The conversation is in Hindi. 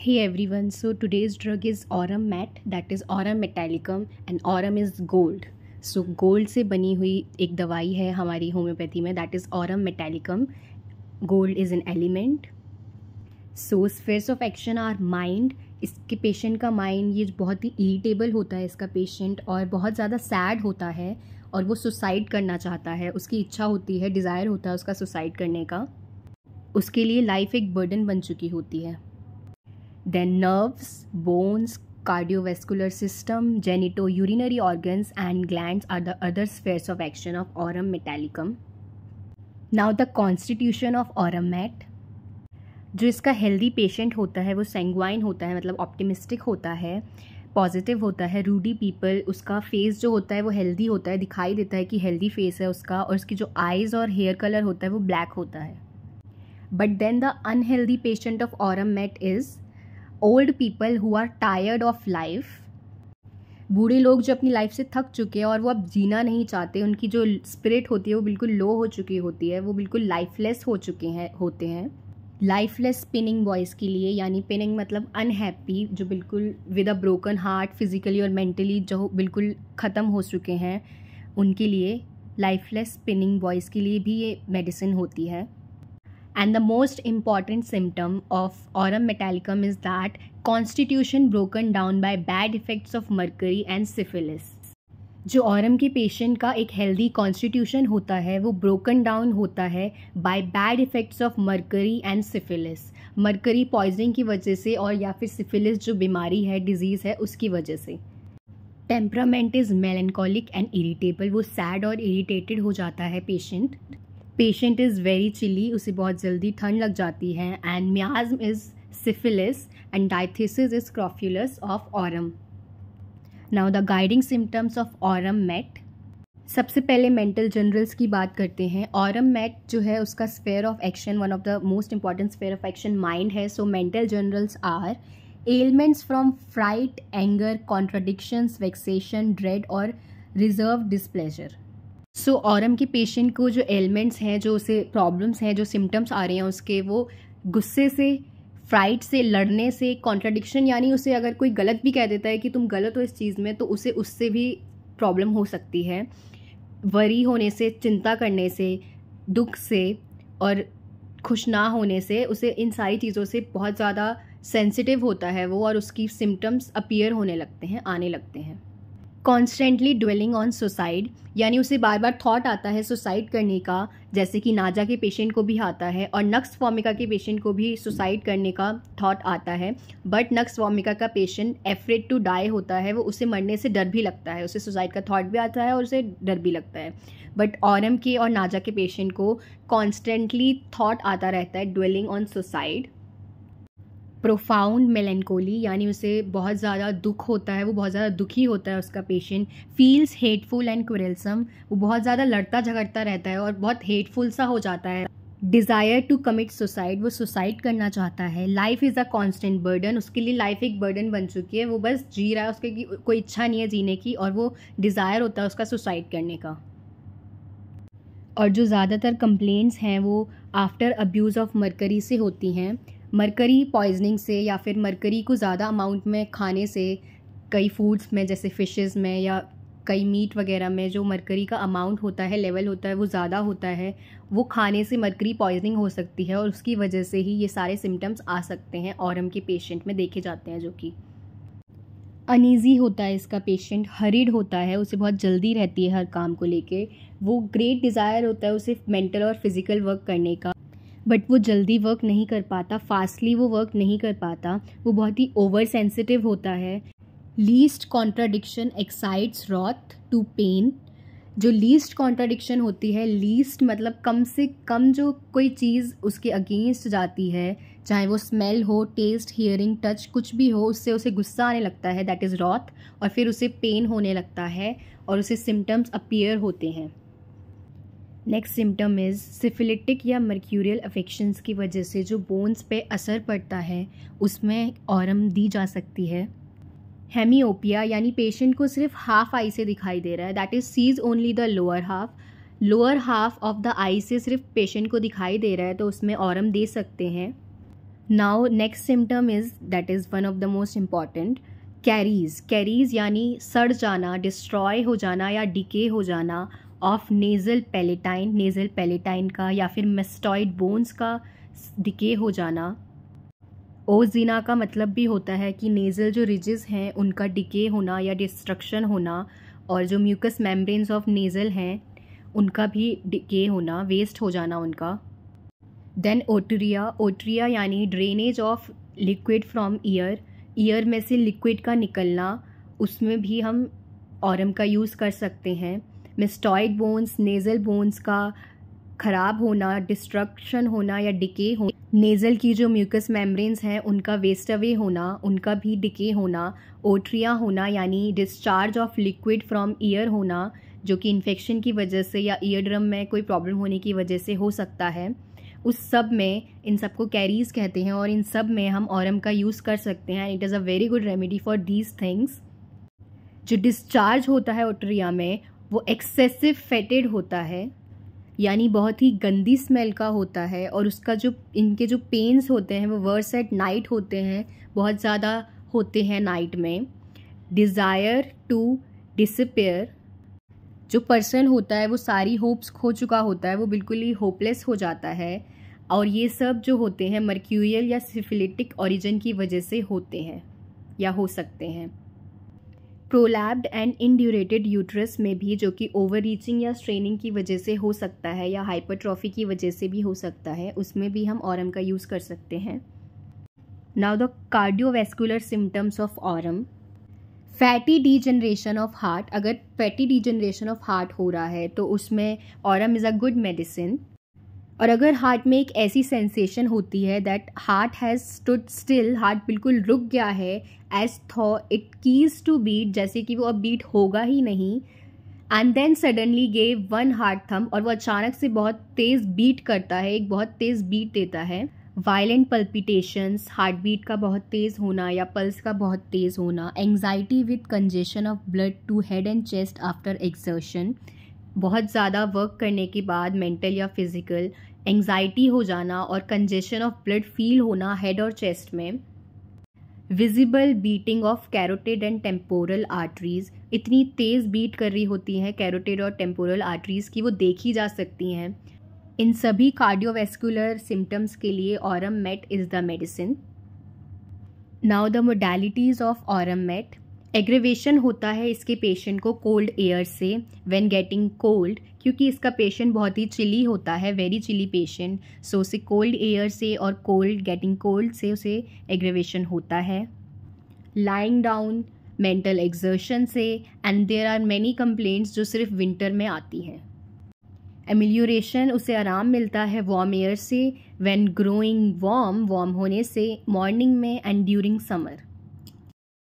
Hey everyone so today's drug is aurum met that is aurum metallicum and Aurum is gold so gold से बनी हुई एक दवाई है हमारी होम्योपैथी में that is aurum metallicum gold is an element so spheres of action are mind इसके पेशेंट का माइंड ये बहुत ही इरीटेबल होता है इसका पेशेंट और बहुत ज़्यादा सैड होता है और वो सुसाइड करना चाहता है उसकी इच्छा होती है डिज़ायर होता है उसका सुसाइड करने का उसके लिए लाइफ एक बर्डन बन चुकी होती है then nerves, bones, cardiovascular system, genito-urinary organs and glands are the other spheres of action of aurum metallicum. Now the constitution of aurum met. जो इसका हेल्दी पेशेंट होता है वो सेंगवाइन होता है मतलब ऑप्टिमिस्टिक होता है पॉजिटिव होता है रूडी पीपल उसका फेस जो होता है वो हेल्दी होता है दिखाई देता है कि हेल्दी फेस है उसका और उसकी जो आइज़ और हेयर कलर होता है वो ब्लैक होता है but then the unhealthy patient of aurum met is old people who are tired of life बूढ़े लोग जो अपनी लाइफ से थक चुके हैं और वो अब जीना नहीं चाहते उनकी जो स्पिरिट होती है वो बिल्कुल लो हो चुकी होती है वो बिल्कुल लाइफलेस हो चुके हैं होते हैं लाइफलेस स्पिनिंग बॉयज़ के लिए यानी पिनिंग मतलब अनहैप्पी जो बिल्कुल with a broken heart physically और मेंटली जो बिल्कुल ख़त्म हो चुके हैं उनके लिए लाइफलेस स्पिनिंग बॉयज़ के लिए भी ये मेडिसिन होती है and the most important symptom of aurum metallicum is that constitution broken down by bad effects of mercury and syphilis जो औरम के पेशेंट का एक हेल्दी कॉन्स्टिट्यूशन होता है वो ब्रोकन डाउन होता है by bad effects of mercury and syphilis mercury poisoning की वजह से और या फिर सिफिलिस जो बीमारी है डिजीज़ है उसकी वजह से temperament is melancholic and irritable वो सैड और इरीटेटेड हो जाता है patient patient is very chilly उसे बहुत जल्दी ठंड लग जाती है and miasm is syphilis and diathesis is scrofulous of aurum. Now the guiding symptoms of aurum met सबसे पहले मेंटल जनरल्स की बात करते हैं औरम मेट जो है उसका sphere of action one of the most important sphere of action mind है so mental generals are elements from fright anger contradictions vexation dread और reserve displeasure so so, aurum के पेशेंट को जो एलिमेंट्स हैं जो उसे प्रॉब्लम्स हैं जो सिम्टम्स आ रहे हैं उसके वो गुस्से से फ्राइट से लड़ने से कॉन्ट्राडिक्शन यानी उसे अगर कोई गलत भी कह देता है कि तुम गलत हो इस चीज़ में तो उसे उससे भी प्रॉब्लम हो सकती है वरी होने से चिंता करने से दुख से और खुश ना होने से उसे इन सारी चीज़ों से बहुत ज़्यादा सेंसिटिव होता है वो और उसकी सिम्टम्स अपीयर होने लगते हैं आने लगते हैं कॉन्स्टेंटली ड्वेलिंग ऑन सुसाइड यानी उसे बार बार थॉट आता है सुसाइड करने का जैसे कि नाजा के पेशेंट को भी आता है और नक्स वॉमिका के पेशेंट को भी सुसाइड करने का थॉट आता है बट नक्स वॉमिका का पेशेंट एफरेड टू डाई होता है वो उसे मरने से डर भी लगता है उसे सुसाइड का थॉट भी आता है और उसे डर भी लगता है बट औरम के और नाजा के पेशेंट को कॉन्स्टेंटली थॉट आता रहता है dwelling on suicide profound melancholy यानी उसे बहुत ज़्यादा दुख होता है वो बहुत ज़्यादा दुखी होता है उसका patient feels hateful and quarrelsome वो बहुत ज़्यादा लड़ता झगड़ता रहता है और बहुत हेटफुल सा हो जाता है डिज़ायर टू कमिट सुसाइड वो सुसाइड करना चाहता है life is a constant burden उसके लिए लाइफ एक बर्डन बन चुकी है वो बस जी रहा है उसके की कोई इच्छा नहीं है जीने की और वो डिज़ायर होता है उसका सुसाइड करने का और जो ज़्यादातर कंप्लेंट्स हैं वो आफ्टर अब्यूज़ ऑफ मरकरी से होती हैं मरकरी पॉइजनिंग से या फिर मरकरी को ज़्यादा अमाउंट में खाने से कई फूड्स में जैसे फ़िशेज़ में या कई मीट वगैरह में जो मरकरी का अमाउंट होता है लेवल होता है वो ज़्यादा होता है वो खाने से मरकरी पॉइजनिंग हो सकती है और उसकी वजह से ही ये सारे सिम्टम्स आ सकते हैं और के पेशेंट में देखे जाते हैं जो कि अनईजी होता है इसका पेशेंट हरिड होता है उसे बहुत जल्दी रहती है हर काम को लेके वो ग्रेट डिज़ायर होता है उसे मेंटल और फिज़िकल वर्क करने का बट वो जल्दी वर्क नहीं कर पाता फास्टली वो वर्क नहीं कर पाता वो बहुत ही ओवर सेंसिटिव होता है least contradiction excites wrath to pain जो लीस्ट कॉन्ट्राडिक्शन होती है लीस्ट मतलब कम से कम जो कोई चीज़ उसके अगेंस्ट जाती है चाहे वो स्मेल हो टेस्ट हियरिंग टच कुछ भी हो उससे उसे गुस्सा आने लगता है दैट इज़ रॉथ और फिर उसे पेन होने लगता है और उसे सिम्टम्स अपीयर होते हैं नेक्स्ट सिम्टम इज़ सिफिलिटिक या मर्क्यूरियल अफेक्शंस की वजह से जो बोन्स पे असर पड़ता है उसमें औरम दी जा सकती है हेमीओपिया यानी पेशेंट को सिर्फ हाफ आई से दिखाई दे रहा है that is sees only the lower half lower half of the eye से सिर्फ पेशेंट को दिखाई दे रहा है तो उसमें औरम दे सकते हैं now next symptom is that is one of the most important caries caries यानी सड़ जाना डिस्ट्रॉय हो जाना या डिके हो जाना of nasal palatine nasal palatine का या फिर मेस्टॉइड बोन्स का डिके हो जाना ओजीना का मतलब भी होता है कि नेज़ल जो रिजेस हैं उनका डिके होना या डिस्ट्रक्शन होना और जो म्यूकस मेम्ब्रेन्स ऑफ नेज़ल हैं उनका भी डिके होना वेस्ट हो जाना उनका देन ओटरिया ओटरिया यानी drainage of liquid from ear ear में से लिक्विड का निकलना उसमें भी हम औरम का यूज़ कर सकते हैं मिस्टॉइड बोन्स नेज़ल बोन्स का ख़राब होना डिस्ट्रक्शन होना या डिके हो नेज़ल की जो म्यूकस मेम्ब्रेन्स हैं उनका वेस्ट अवे होना उनका भी डिके होना ओट्रिया होना यानी discharge of liquid from ear होना जो कि इन्फेक्शन की वजह से या ईयर ड्रम में कोई प्रॉब्लम होने की वजह से हो सकता है उस सब में इन सबको कैरीज कहते हैं और इन सब में हम औरम का यूज़ कर सकते हैं it is a very good remedy for these things जो डिस्चार्ज होता है ओट्रिया में वो एक्सेसिव फेटेड होता है यानी बहुत ही गंदी स्मेल का होता है और उसका जो इनके जो पेन्स होते हैं वो वर्स एट नाइट होते हैं बहुत ज़्यादा होते हैं नाइट में डिज़ायर टू डिसपेयर जो पर्सन होता है वो सारी होप्स खो चुका होता है वो बिल्कुल ही होपलेस हो जाता है और ये सब जो होते हैं मर्क्यूरियल या सिफिलिटिक ओरिजिन की वजह से होते हैं या हो सकते हैं प्रोलैब्ड एंड इनड्यूरेटेड यूट्रस में भी जो कि ओवर रीचिंग या स्ट्रेनिंग की वजह से हो सकता है या हाइपरट्रॉफी की वजह से भी हो सकता है उसमें भी हम औरम का यूज़ कर सकते हैं now the cardiovascular symptoms of aurum fatty generation of heart अगर फैटी जनरेशन ऑफ हार्ट हो रहा है तो उसमें aurum is a good medicine और अगर हार्ट में एक ऐसी सेंसेशन होती है that heart has stood still heart बिल्कुल रुक गया है as though it ceases to beat जैसे कि वो अब बीट होगा ही नहीं and then suddenly gave one heart thump और वो अचानक से बहुत तेज़ बीट करता है एक बहुत तेज़ बीट देता है वायलेंट पल्पिटेशंस हार्ट बीट का बहुत तेज़ होना या पल्स का बहुत तेज़ होना anxiety with congestion of blood to head and chest after exertion बहुत ज़्यादा वर्क करने के बाद मेंटल या फिज़िकल एंग्जाइटी हो जाना और कंजेशन ऑफ ब्लड फील होना हेड और चेस्ट में visible beating of carotid and temporal arteries इतनी तेज़ बीट कर रही होती हैं कैरोटेड और टेम्पोरल आर्टरीज की वो देखी जा सकती हैं इन सभी कार्डियोवेस्कुलर सिम्टम्स के लिए aurum met is the medicine now the modalities of aurum met aggravation होता है इसके पेशेंट को कोल्ड एयर से व्हेन गेटिंग कोल्ड क्योंकि इसका पेशेंट बहुत ही चिली होता है वेरी चिली पेशेंट सो उसे कोल्ड एयर से और कोल्ड गेटिंग कोल्ड से उसे एग्रेवेशन होता है लाइंग डाउन मेंटल एग्जर्शन से and there are many complaints जो सिर्फ विंटर में आती हैं एमिल्यूरेशन उसे आराम मिलता है वार्म एयर से वैन ग्रोइंग वार्म वार्म होने से मॉर्निंग में एंड ड्यूरिंग समर